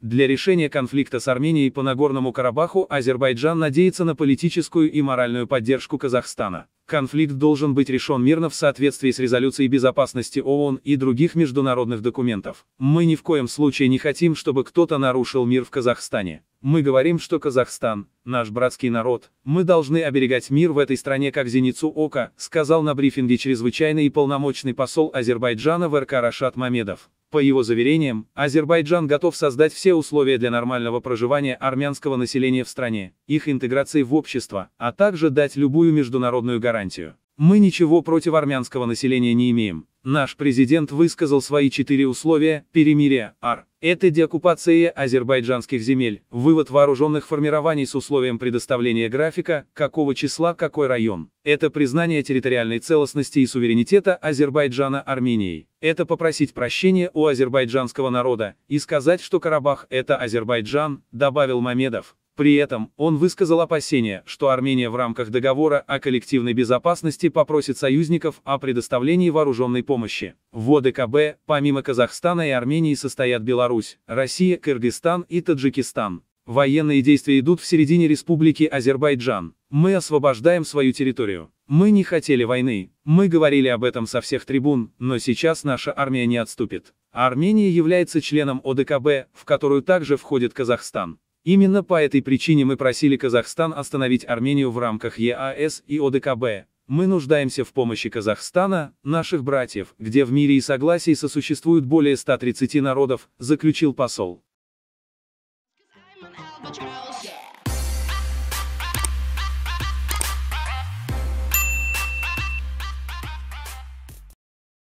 Для решения конфликта с Арменией по Нагорному Карабаху Азербайджан надеется на политическую и моральную поддержку Казахстана. Конфликт должен быть решен мирно в соответствии с резолюцией безопасности ООН и других международных документов. Мы ни в коем случае не хотим, чтобы кто-то нарушил мир в Казахстане. Мы говорим, что Казахстан – наш братский народ. Мы должны оберегать мир в этой стране как зеницу ока, сказал на брифинге чрезвычайный и полномочный посол Азербайджана в РК Рашат Мамедов. По его заверениям, Азербайджан готов создать все условия для нормального проживания армянского населения в стране, их интеграции в общество, а также дать любую международную гарантию. Мы ничего против армянского населения не имеем. Наш президент высказал свои четыре условия перемирия АР. Это деоккупация азербайджанских земель, вывод вооруженных формирований с условием предоставления графика, какого числа какой район. Это признание территориальной целостности и суверенитета Азербайджана Арменией. Это попросить прощения у азербайджанского народа и сказать, что Карабах – это Азербайджан, добавил Мамедов. При этом, он высказал опасения, что Армения в рамках договора о коллективной безопасности попросит союзников о предоставлении вооруженной помощи. В ОДКБ, помимо Казахстана и Армении состоят Беларусь, Россия, Кыргызстан и Таджикистан. Военные действия идут в середине республики Азербайджан. Мы освобождаем свою территорию. Мы не хотели войны. Мы говорили об этом со всех трибун, но сейчас наша армия не отступит. Армения является членом ОДКБ, в которую также входит Казахстан. Именно по этой причине мы просили Казахстан остановить Армению в рамках ЕАС и ОДКБ. Мы нуждаемся в помощи Казахстана, наших братьев, где в мире и согласии сосуществуют более 130 народов, заключил посол.